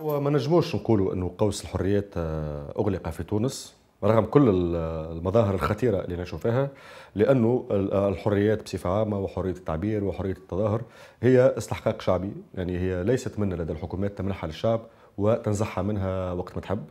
وما نجموش نقولوا انه قوس الحريات آه، اغلق في تونس رغم كل المظاهر الخطيره اللي نشوفها لانه آه، الحريات بصفه عامه وحريه التعبير وحريه التظاهر هي استحقاق شعبي يعني هي ليست منه لدى الحكومات تمنحها للشعب وتنزعها منها وقت ما تحب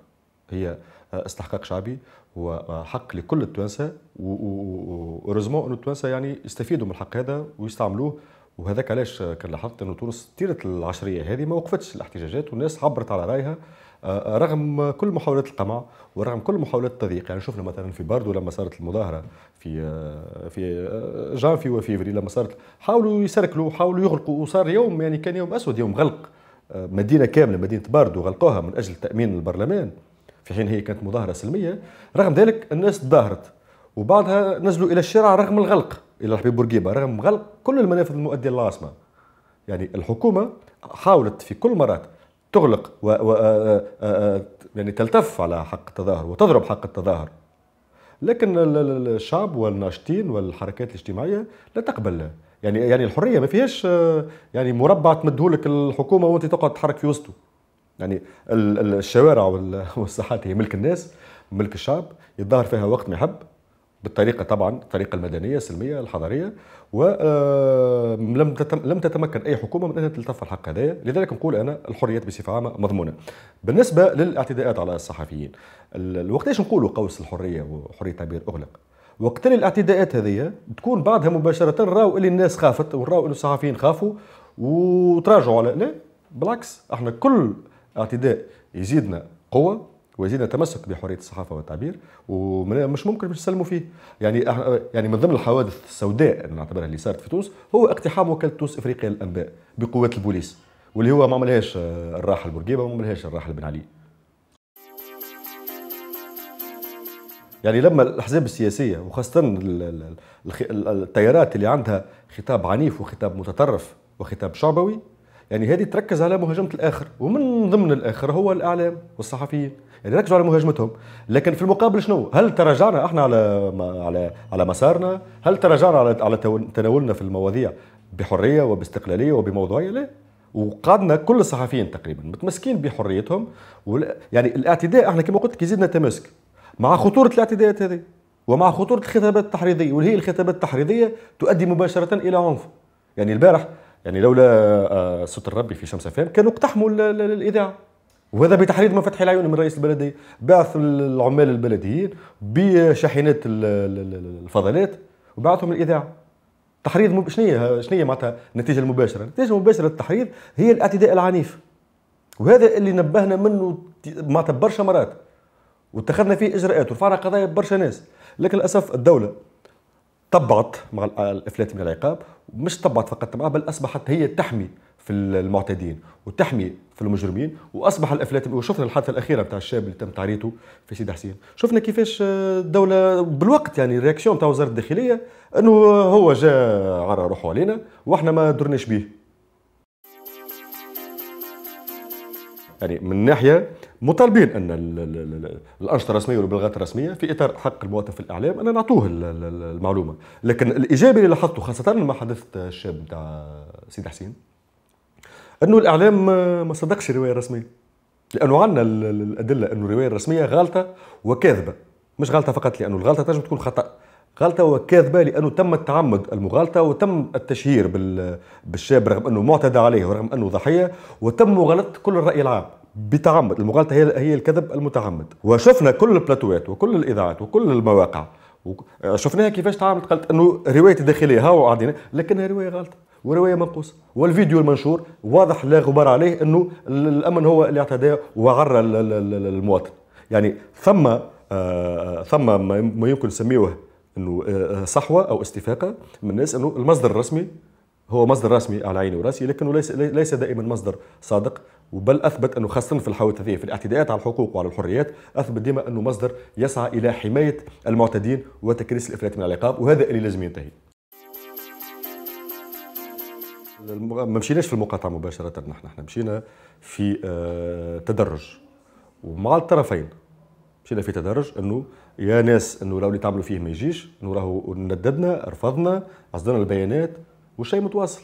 هي آه، استحقاق شعبي وحق لكل التوانسه ورزمو انه التوانسه يعني يستفيدوا من الحق هذا ويستعملوه وهذاك علاش كان لاحظت انه تونس طيله العشريه هذه ما وقفتش الاحتجاجات والناس عبرت على رايها آه، آه، رغم كل محاولات القمع ورغم كل محاولات التضييق يعني شفنا مثلا في باردو لما صارت المظاهره في آه، في جانفي وفيفري لما صارت حاولوا يسركلوا حاولوا يغلقوا وصار يوم يعني كان يوم اسود يوم غلق مدينه كامله مدينه باردو غلقوها من اجل تامين البرلمان في حين هي كانت مظاهره سلميه رغم ذلك الناس تظاهرت وبعدها نزلوا الى الشارع رغم الغلق الى الحبيب بورقيبه رغم غلق كل المنافذ المؤديه للعاصمه يعني الحكومه حاولت في كل مرات تغلق و, و... آ... آه، آ... آه، آه، يعني تلتف على حق التظاهر وتضرب حق التظاهر لكن الشعب والناشطين والحركات الاجتماعيه لا تقبل يعني يعني الحريه ما فيهاش يعني مربع تمدهولك الحكومه وانت تقعد تتحرك في وسطه يعني الشوارع والساحات هي ملك الناس ملك الشعب يتظاهر فيها وقت ما يحب بالطريقة طبعا الطريقة المدنية السلمية الحضارية ولم آه، لم تتمكن أي حكومة من أن تلتف الحق هذايا لذلك نقول أنا الحريات بصفة عامة مضمونة بالنسبة للاعتداءات على الصحفيين وقتاش نقولوا قوس الحرية وحرية التعبير أغلق وقت الاعتداءات هذه تكون بعدها مباشرة راو اللي الناس خافت وراو اللي الصحفيين خافوا وتراجعوا على لا بالعكس احنا كل اعتداء يزيدنا قوة وزيد تمسك بحريه الصحافه والتعبير ومش ممكن باش نسلموا فيه يعني يعني من ضمن الحوادث السوداء اللي نعتبرها اللي صارت في تونس هو اقتحام وكاله تونس افريقيا للانباء بقوات البوليس واللي هو ما عملهاش الراحل بورقيبه وما عملهاش الراحل بن علي يعني لما الاحزاب السياسيه وخاصه التيارات اللي عندها خطاب عنيف وخطاب متطرف وخطاب شعبوي يعني هذه تركز على مهاجمه الاخر ومن ضمن الاخر هو الاعلام والصحفيين يعني ركزوا على مهاجمتهم لكن في المقابل شنو هل تراجعنا احنا على على على مسارنا هل تراجعنا على على تناولنا في المواضيع بحريه وباستقلاليه وبموضوعيه لا وقعدنا كل الصحفيين تقريبا متمسكين بحريتهم يعني الاعتداء احنا كما قلت يزيدنا تماسك مع خطوره الاعتداءات هذه ومع خطوره الخطابات التحريضيه واللي هي الخطابات التحريضيه تؤدي مباشره الى عنف يعني البارح يعني لولا آه، صوت الربي في شمس فهم كانوا اقتحموا الاذاعه وهذا بتحريض من العيون من رئيس البلديه بعث العمال البلديين بشاحنات الفضلات وبعثهم الاذاعه تحريض شنو هي شنو هي معناتها النتيجه المباشره؟ النتيجه المباشره للتحريض هي الاعتداء العنيف وهذا اللي نبهنا منه معناتها برشا مرات واتخذنا فيه اجراءات ورفعنا قضايا برشا ناس لكن للاسف الدوله طبعت مع آه، الافلات من العقاب مش طبعت فقط معه بل اصبحت هي تحمي في المعتدين وتحمي في المجرمين واصبح الافلات وشفنا الحادثه الاخيره بتاع الشاب اللي تم تعريته في سيدي حسين شفنا كيفاش آه، الدوله بالوقت يعني الرياكسيون تاع وزاره الداخليه انه هو جا عرى روحه علينا واحنا ما درناش بيه يعني من ناحيه مطالبين ان الانشطه الرسميه والبلاغات الرسميه في اطار حق المواطن في الاعلام ان نعطوه المعلومه لكن الايجابي اللي لاحظته خاصه لما حدثت الشاب تاع سيدي حسين انه الاعلام ما صدقش الروايه الرسميه لانه عندنا الادله انه الروايه الرسميه غالطه وكاذبه مش غلطه فقط لانه الغلطه تنجم تكون خطا غلطة وكاذبة لأنه تم التعمد المغالطة وتم التشهير بالشاب رغم أنه معتدى عليه ورغم أنه ضحية وتم مغالطة كل الرأي العام بتعمد المغالطة هي هي الكذب المتعمد وشفنا كل البلاتوات وكل الإذاعات وكل المواقع شفناها كيفاش تعاملت قالت أنه رواية داخلية هاو قاعدين لكنها رواية غلطة ورواية منقوصة والفيديو المنشور واضح لا غبار عليه أنه الأمن هو اللي اعتدى وعرى المواطن يعني ثم آه ثم ما يمكن نسميوه انه آه، آه، صحوه او استفاقه من الناس انه المصدر الرسمي هو مصدر رسمي على عيني وراسي لكنه ليس ليس دائما مصدر صادق بل اثبت انه خاصه في هذه في الاعتداءات على الحقوق وعلى الحريات اثبت ديما انه مصدر يسعى الى حمايه المعتدين وتكريس الافلات من العقاب وهذا اللي لازم ينتهي. ما مشيناش في المقاطعه مباشره نحن احنا مشينا في آه، تدرج ومع الطرفين مشينا في تدرج انه يا ناس انه لو اللي تعملوا فيه ما يجيش انه راهو نددنا رفضنا اصدرنا البيانات والشيء متواصل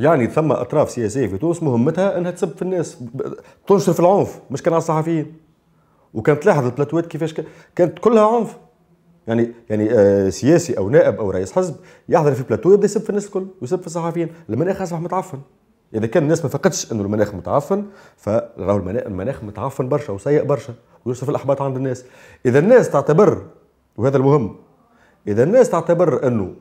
يعني ثم اطراف سياسيه في تونس مهمتها انها تسب في الناس تنشر في العنف مش كان على الصحفيين وكانت تلاحظ البلاتوات كيفاش كانت كلها عنف يعني يعني آه، سياسي او نائب او رئيس حزب يحضر في بلاتو يبدا يسب في الناس الكل ويسب في الصحفيين لما اخر اصبح متعفن اذا كان الناس ما فقدش انه المناخ متعفن فراهو المناخ متعفن برشا وسيء برشا ويوصف الاحباط عند الناس اذا الناس تعتبر وهذا المهم اذا الناس تعتبر انه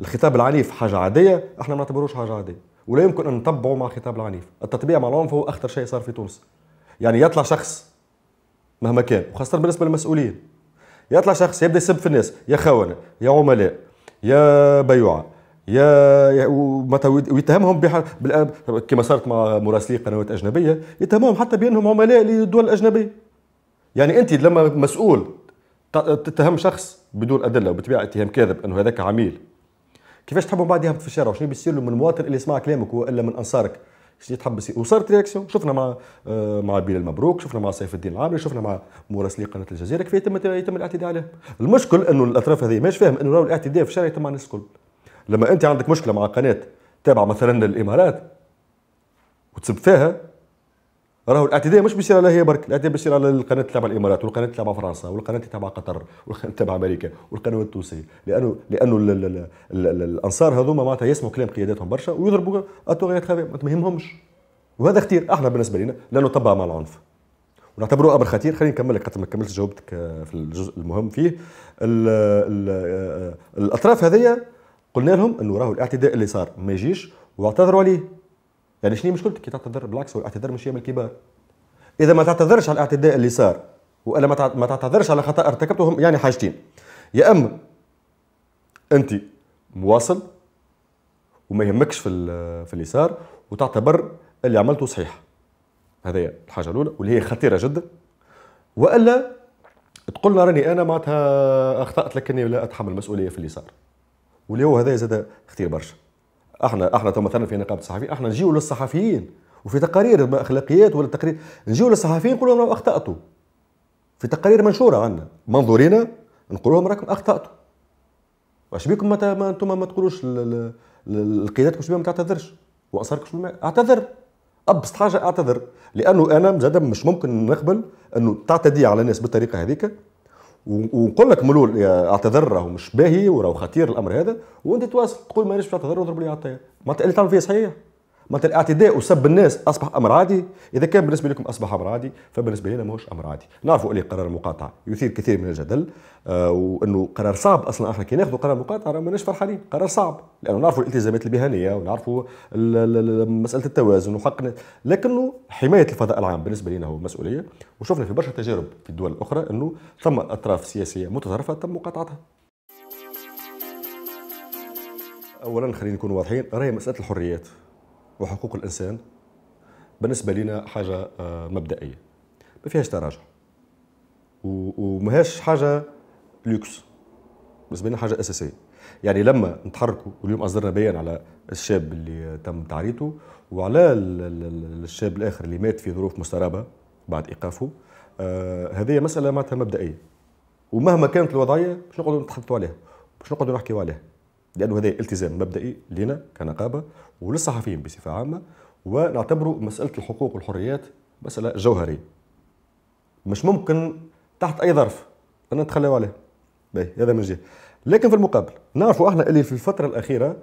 الخطاب العنيف حاجه عاديه احنا ما نعتبروش حاجه عاديه ولا يمكن ان نطبعوا مع الخطاب العنيف التطبيع مع العنف هو اخطر شيء صار في تونس يعني يطلع شخص مهما كان وخاصه بالنسبه للمسؤولين يطلع شخص يبدا يسب في الناس يا خونه يا عملاء يا بيوعه يا ومتى ويتهمهم كما صارت مع مراسلي قنوات اجنبيه يتهمهم حتى بانهم عملاء للدول الاجنبيه يعني انت لما مسؤول تتهم شخص بدون ادله وبالطبيعه اتهام كاذب انه هذاك عميل كيفاش تحبوا بعد يهبط في الشارع وشنو بيصير له من المواطن اللي يسمع كلامك والا من انصارك شنو تحب يصير وصارت رياكسيون شفنا مع آه، مع بيل المبروك شفنا مع سيف الدين العامري شفنا مع مراسلي قناه الجزيره كيف يتم يتم الاعتداء عليهم المشكل انه الاطراف هذه ماش فاهم انه راهو الاعتداء في الشارع يتم على الناس الكل لما انت عندك مشكله مع قناه تابعه مثلا للامارات وتسب فيها راهو الاعتداء مش بيصير عليها هي برك الاعتداء بيصير على القناه تبع تابعه الامارات والقناه تبع تابعه فرنسا والقناه تبع تابعه قطر والقناه تبع تابعه امريكا والقناه التونسيه لانه لانه الـ الـ الـ الـ الـ الانصار هذوما معناتها يسمعوا كلام قياداتهم برشا ويضربوا الطغيات ما يهمهمش وهذا خطير احنا بالنسبه لنا لانه طبع مع العنف ونعتبره امر خطير خليني نكمل لك حتى ما كملتش جاوبتك آه، في الجزء المهم فيه الـ الـ آه، آه، الاطراف هذيا قلنا لهم انه راهو الاعتداء اللي صار ما يجيش واعتذروا عليه يعني شنو مشكلتك كي تعتذر بالعكس والاعتذار مش من الكبار اذا ما تعتذرش على الاعتداء اللي صار والا ما تعتذرش على خطا ارتكبته يعني حاجتين يا اما انت مواصل وما يهمكش في في اللي صار وتعتبر اللي عملته صحيح هذه الحاجه الاولى واللي هي خطيره جدا والا تقول راني انا معناتها اخطات لكني لا اتحمل مسؤوليه في اللي صار واليوم هذا زاد خطير برشا احنا احنا تو مثلا في نقابه الصحفيين احنا نجيو للصحفيين وفي تقارير اخلاقيات ولا تقارير نجيو للصحفيين نقول لهم راهم اخطاتوا في تقارير منشوره عندنا منظورينا نقول لهم راكم اخطاتوا واش بيكم ما انتم ما تقولوش القيادات ما تعتذرش شو اعتذر ابسط حاجه اعتذر لانه انا زاد مش ممكن نقبل انه تعتدي على الناس بالطريقه هذيك ونقول لك ملول اعتذر راهو مش باهي وراهو خطير الامر هذا وانت تواصل تقول مانيش باش اعتذر واضرب لي عطيه ما معناتها اللي تعمل فيه صحيح معناتها الاعتداء وسب الناس اصبح امر عادي اذا كان بالنسبه لكم اصبح امر عادي فبالنسبه لنا ماهوش امر عادي نعرفوا اللي قرار المقاطعه يثير كثير من الجدل آه وانه قرار صعب اصلا احنا كي ناخذوا قرار المقاطعه راه ماناش فرحانين قرار صعب لانه نعرفوا الالتزامات المهنيه ونعرفوا مساله التوازن وحقنا لكنه حمايه الفضاء العام بالنسبه لنا هو مسؤوليه وشفنا في برشا تجارب في الدول الاخرى انه ثم اطراف سياسيه متطرفه تم مقاطعتها اولا خلينا نكون واضحين راهي مساله الحريات وحقوق الانسان بالنسبه لنا حاجه آه، مبدئيه ما فيهاش تراجع وماهاش حاجه لوكس بالنسبه لنا حاجه اساسيه يعني لما نتحركوا واليوم اصدرنا بيان على الشاب اللي تم تعريته وعلى الشاب الاخر اللي مات في ظروف مسترابه بعد ايقافه آه هذه مساله معناتها مبدئيه ومهما كانت الوضعيه باش نقعدوا نتحدثوا عليها باش نقعدوا نحكيوا عليها لانه هذا التزام مبدئي لنا كنقابه وللصحفيين بصفه عامه ونعتبروا مساله الحقوق والحريات مساله جوهريه مش ممكن تحت اي ظرف ان نتخلاو عليه باي هذا من جهه لكن في المقابل نعرفوا احنا اللي في الفتره الاخيره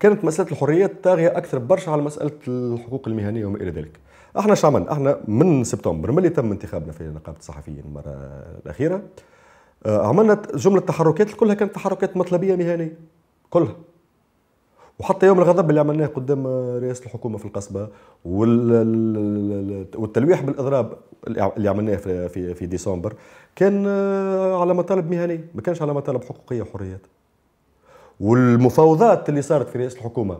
كانت مساله الحريات طاغيه اكثر برشا على مساله الحقوق المهنيه وما الى ذلك احنا اش عملنا احنا من سبتمبر ملي تم انتخابنا في نقابه الصحفيين المره الاخيره آه، عملنا جمله تحركات كلها كانت تحركات مطلبيه مهنيه كلها وحتى يوم الغضب اللي عملناه قدام رئاسة الحكومة في القصبة والتلويح بالإضراب اللي عملناه في في ديسمبر كان آه، على مطالب مهنية ما كانش على مطالب حقوقية وحريات والمفاوضات اللي صارت في رئاسة الحكومة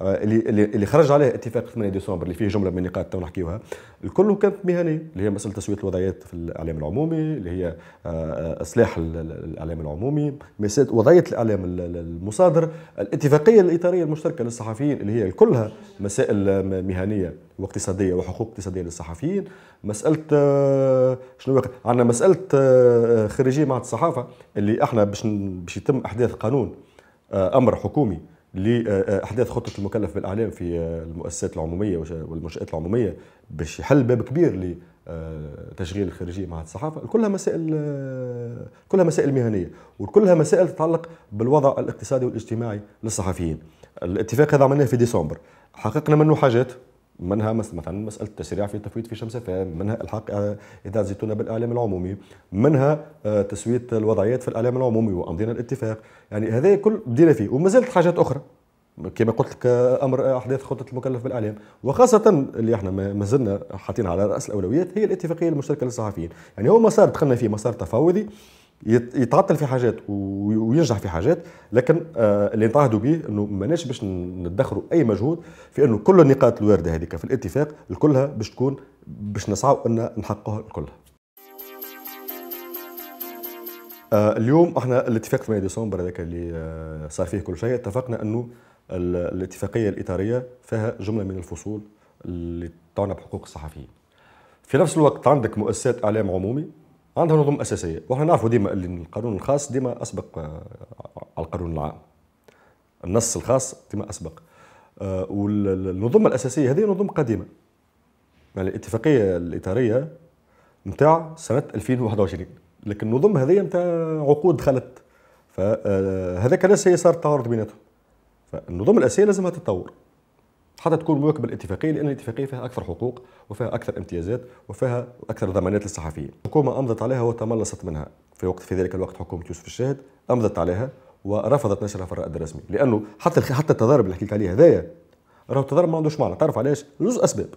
آه، اللي اللي خرج عليه اتفاق 8 ديسمبر اللي فيه جمله من النقاط تو نحكيوها الكل كانت مهنيه اللي هي مساله تسويه الوضعيات في الاعلام العمومي اللي هي آه، آه، اصلاح الاعلام العمومي مساله وضعيه الاعلام المصادر الاتفاقيه الاطاريه المشتركه للصحفيين اللي هي كلها مسائل مهنيه واقتصاديه وحقوق اقتصاديه للصحفيين مساله شنو عندنا مساله خريجي مع الصحافه اللي احنا باش باش يتم احداث قانون امر حكومي لاحداث خطه المكلف بالاعلام في آه، المؤسسات العموميه والمنشات العموميه باش يحل باب كبير لتشغيل آه، الخارجيه مع الصحافه كلها مسائل آه، كلها مسائل مهنيه وكلها مسائل تتعلق بالوضع الاقتصادي والاجتماعي للصحفيين الاتفاق هذا عملناه في ديسمبر حققنا منه حاجات منها مثلا مساله التشريع في تفويت في شمس فهم منها الحاق آه، اذاعه زيتونا بالاعلام العمومي منها آه، تسويه الوضعيات في الاعلام العمومي وامضينا الاتفاق يعني هذا كل بدينا فيه وما زالت حاجات اخرى كما قلت لك آه، امر احداث خطه المكلف بالاعلام وخاصه اللي احنا ما زلنا حاطين على راس الاولويات هي الاتفاقيه المشتركه للصحفيين يعني هو مسار دخلنا فيه مسار تفاوضي يتعطل في حاجات وينجح في حاجات لكن آه، اللي نتعهدوا به انه ماناش باش ندخروا اي مجهود في انه كل النقاط الوارده هذيك في الاتفاق الكلها باش تكون باش نسعوا ان نحققوها الكلها. آه، اليوم احنا الاتفاق 8 ديسمبر هذاك اللي آه، صار فيه كل شيء اتفقنا انه الاتفاقيه الاطاريه فيها جمله من الفصول اللي تعنى بحقوق الصحفيين. في نفس الوقت عندك مؤسسات اعلام عمومي عندها نظم اساسيه وحنا نعرفوا ديما اللي القانون الخاص ديما اسبق آه، على القانون العام النص الخاص ديما اسبق آه، والنظم الاساسيه هذه نظم قديمه يعني الاتفاقيه الاطاريه نتاع سنه 2021 لكن النظم هذه نتاع عقود دخلت فهذاك آه، علاش هي صارت بيناتهم فالنظم الاساسيه لازمها تتطور حتى تكون مواكبه الاتفاقيه لان الاتفاقيه فيها اكثر حقوق وفيها اكثر امتيازات وفيها اكثر ضمانات للصحفيين. الحكومه امضت عليها وتملصت منها في وقت في ذلك الوقت حكومه يوسف الشاهد امضت عليها ورفضت نشرها في الرائد الرسمي لانه حتى حتى التضارب اللي حكيت عليه هذايا راه التضارب ما عندوش معنى تعرف علاش؟ لزوز اسباب.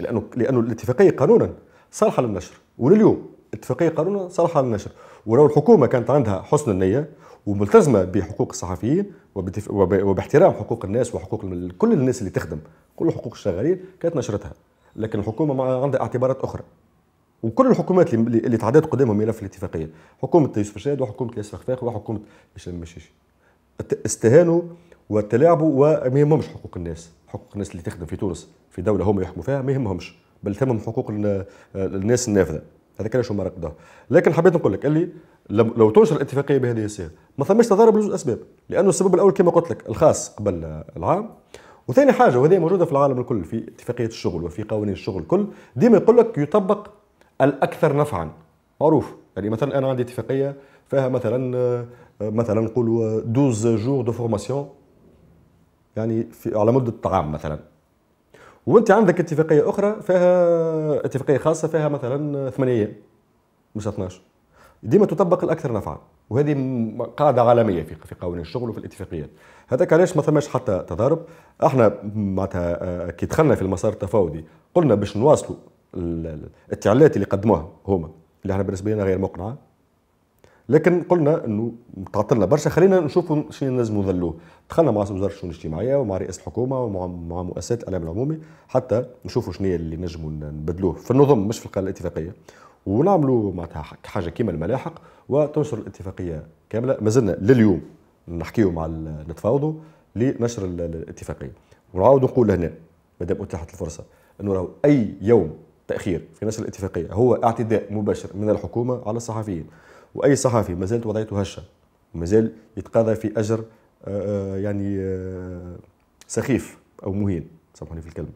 لانه لانه الاتفاقيه قانونا صالحه للنشر ولليوم اتفاقيه قانونا صالحه للنشر ولو الحكومه كانت عندها حسن النيه وملتزمه بحقوق الصحفيين وباحترام حقوق الناس وحقوق كل الناس اللي تخدم كل حقوق الشغالين كانت نشرتها لكن الحكومه عندها اعتبارات اخرى وكل الحكومات اللي, اللي تعداد قدامهم ملف الاتفاقيه حكومه يوسف الشاهد وحكومه ياسر خفاخ وحكومه هشام المشيشي استهانوا وتلاعبوا وما يهمهمش حقوق الناس حقوق الناس اللي تخدم في تونس في دوله هم يحكموا فيها ما يهمهمش بل تهمهم حقوق الناس النافذه هذا شو ما رقدوه لكن حبيت نقول لك اللي لو تنشر الاتفاقيه بهذه الصيغه ما ثماش تضارب لجوج اسباب لانه السبب الاول كما قلت لك الخاص قبل العام وثاني حاجه وهذه موجوده في العالم الكل في اتفاقيه الشغل وفي قوانين الشغل الكل ديما يقول لك يطبق الاكثر نفعا معروف يعني مثلا انا عندي اتفاقيه فيها مثلا آه، مثلا نقولوا 12 جور دو فورماسيون يعني في على مده عام مثلا وانت عندك اتفاقيه اخرى فيها اتفاقيه خاصه فيها مثلا 8 ايام مش 12 ديما تطبق الاكثر نفعا وهذه قاعده عالميه في في قوانين الشغل وفي الاتفاقيات هذاك علاش ما ثماش حتى تضارب احنا معناتها آه، كي دخلنا في المسار التفاوضي قلنا باش نواصلوا التعليلات اللي قدموها هما اللي احنا بالنسبه لنا غير مقنعه لكن قلنا انه تعطلنا برشا خلينا نشوفوا شنو لازم نظلوه دخلنا مع وزاره الشؤون الاجتماعيه ومع رئاسه الحكومه ومع مؤسسات الاعلام العمومي حتى نشوفوا شنو اللي نجموا نبدلوه في النظم مش في الاتفاقيه ونعملوا معناتها حاجه كيما الملاحق وتنشر الاتفاقيه كامله مازلنا لليوم نحكيو مع نتفاوضوا لنشر الاتفاقيه ونعاود نقول هنا مادام اتاحت الفرصه انه راهو اي يوم تاخير في نشر الاتفاقيه هو اعتداء مباشر من الحكومه على الصحفيين واي صحفي ما زالت وضعيته هشه ومازال يتقاضى في اجر آه، آه، يعني آه، سخيف او مهين سامحوني في الكلمه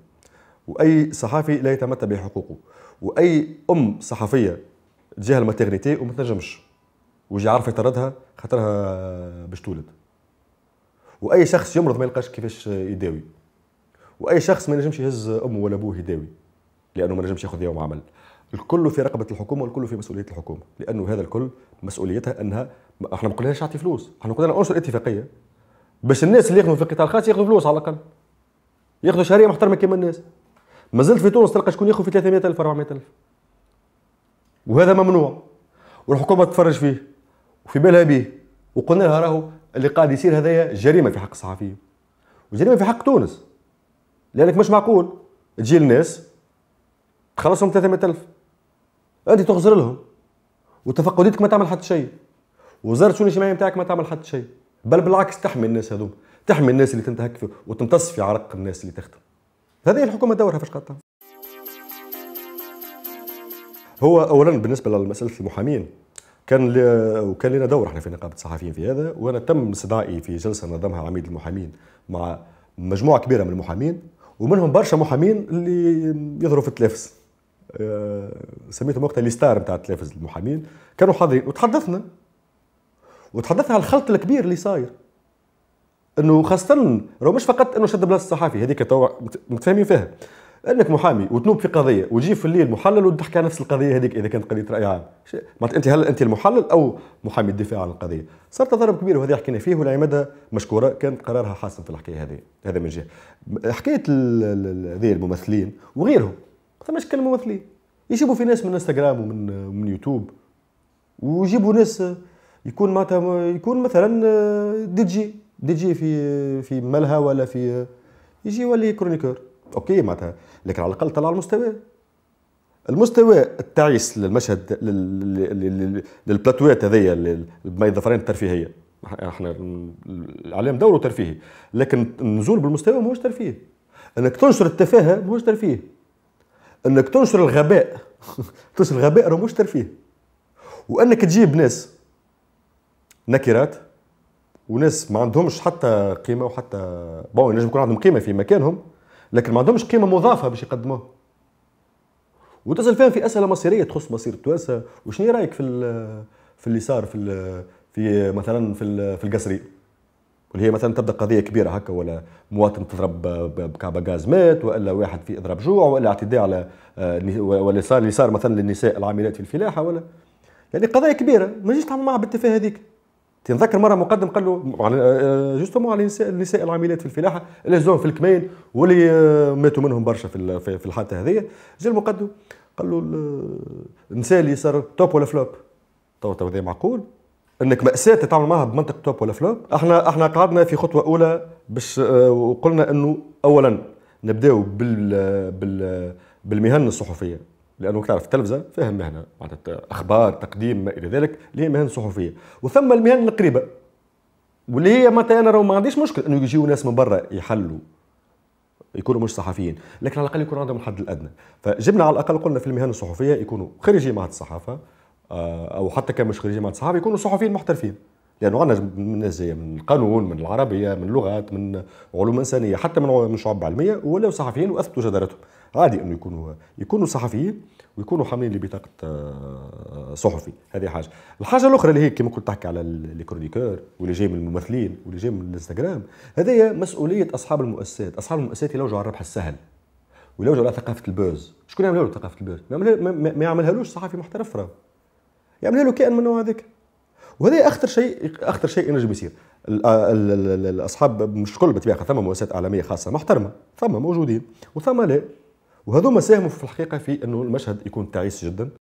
واي صحفي لا يتمتع بحقوقه واي ام صحفيه تجيها الماتيرنيتي وما تنجمش ويجي عارف يطردها خاطرها باش تولد واي شخص يمرض ما يلقاش كيفاش يداوي واي شخص ما ينجمش يهز امه ولا ابوه يداوي لانه ما نجمش ياخذ يوم عمل الكل في رقبه الحكومه والكل في مسؤوليه الحكومه لانه هذا الكل مسؤوليتها انها احنا ما قلناش اعطي فلوس احنا قلنا انشر اتفاقيه باش الناس اللي يخدموا في القطاع الخاص ياخذوا فلوس على الاقل ياخذوا شهريه محترمه كما الناس ما زلت في تونس تلقى شكون ياخذ في 300000 400000 وهذا ممنوع والحكومه تتفرج فيه وفي بالها به وقلنا لها راهو اللي قاعد يصير هذايا جريمه في حق الصحفيين وجريمه في حق تونس لانك مش معقول تجي الناس تخلصهم 300000 انت تغزر لهم وتفقديتك ما تعمل حتى شيء وزاره الشؤون الاجتماعيه بتاعك ما تعمل حتى شيء بل بالعكس تحمي الناس هذوما تحمي الناس اللي تنتهك في وتمتص في عرق الناس اللي تخدم هذه الحكومه دورها فاش قطع هو اولا بالنسبه لمساله المحامين كان وكان لنا دور احنا في نقابه الصحفيين في هذا وانا تم استدعائي في جلسه نظمها عميد المحامين مع مجموعه كبيره من المحامين ومنهم برشا محامين اللي يظهروا في التلفز آه، سميتهم وقتها لي ستار نتاع تلافز المحامين كانوا حاضرين وتحدثنا وتحدثنا على الخلط الكبير اللي صاير انه خاصه راه مش فقط انه شد بلاصه الصحفي هذيك توا متفاهمين فيها انك محامي وتنوب في قضيه وتجي في الليل محلل وتحكي على نفس القضيه هذيك اذا كانت قضيه راي عام معناتها انت هل انت المحلل او محامي الدفاع عن القضيه صار تضارب كبير وهذا حكينا فيه والعماده مشكوره كان قرارها حاسم في الحكايه هذه هذا من جهه حكايه هذه الممثلين وغيرهم ما ماش كان يجيبوا في ناس من انستغرام ومن من يوتيوب ويجيبوا ناس يكون معناتها يكون مثلا آه، دي جي دي جي في في ملهى ولا في يجي يولي كرونيكور اوكي معناتها لكن على الاقل طلع المستوى المستوى التعيس للمشهد للبلاتوات هذيا بما الظفرين الترفيهيه احنا الاعلام دوره ترفيهي لكن النزول بالمستوى ماهوش ترفيه انك تنشر التفاهه ماهوش ترفيه انك تنشر الغباء تنشر الغباء راه مش ترفيه وانك تجيب ناس نكرات وناس ما عندهمش حتى قيمه وحتى بون ينجم يكون عندهم قيمه في مكانهم لكن ما عندهمش قيمه مضافه باش يقدموها وتسال فيهم في اسئله مصيريه تخص مصير التوانسه وشنو رايك في في اللي صار في في مثلا في في القصري واللي هي مثلا تبدا قضيه كبيره هكا ولا مواطن تضرب بكعبه غاز مات والا واحد في اضراب جوع والا اعتداء على آه، ولا صار اللي صار مثلا للنساء العاملات في الفلاحه ولا يعني قضايا كبيره ما نجيش تعمل معها بالتفاهه هذيك تنذكر مره مقدم قال له آه، جوستومون على النساء العاملات في الفلاحه اللي هزوهم في الكمين واللي آه، ماتوا منهم برشا في في الحادثه هذه جا المقدم قال له النساء اللي صار توب ولا فلوب تو تو معقول انك ماساه تتعامل معها بمنطق توب ولا فلوب احنا احنا قعدنا في خطوه اولى باش آه، وقلنا انه اولا نبداو بال بال بالمهن الصحفيه لانه تعرف التلفزه فيها مهنه معناتها اخبار تقديم ما الى ذلك اللي هي مهن صحفيه وثم المهن القريبه واللي هي متى انا ما عنديش مشكل انه يجيو ناس من برا يحلوا يكونوا مش صحفيين لكن على الاقل يكون عندهم الحد الادنى فجبنا على الاقل قلنا في المهن الصحفيه يكونوا خريجي معهد الصحافه آه، او حتى كان مش خريجين مع الصحافه يكونوا صحفيين محترفين لانه يعني عندنا من الناس جايه من القانون من العربيه من لغات من علوم انسانيه حتى من من شعوب علميه ولاو صحفيين واثبتوا جدارتهم عادي انه يكونوا يكونوا صحفيين ويكونوا حاملين لبطاقه آه، صحفي هذه حاجه الحاجه الاخرى اللي هي كما كنت تحكي على لي كرونيكور واللي جاي من الممثلين واللي جاي من الانستغرام هذه مسؤوليه اصحاب المؤسسات اصحاب المؤسسات يلوجوا على الربح السهل ويلوجوا على ثقافه البوز شكون يعمل له ثقافه البوز ما يعملها صحفي محترف راه يعمل يعني له كائن من النوع هذاك وهذا اخطر شيء اخطر شيء ينجم يصير آه، الاصحاب مش الكل بطبيعه ثم مؤسسات اعلاميه خاصه محترمه ثم موجودين وثم لا وهذوما ساهموا في الحقيقه في انه المشهد يكون تعيس جدا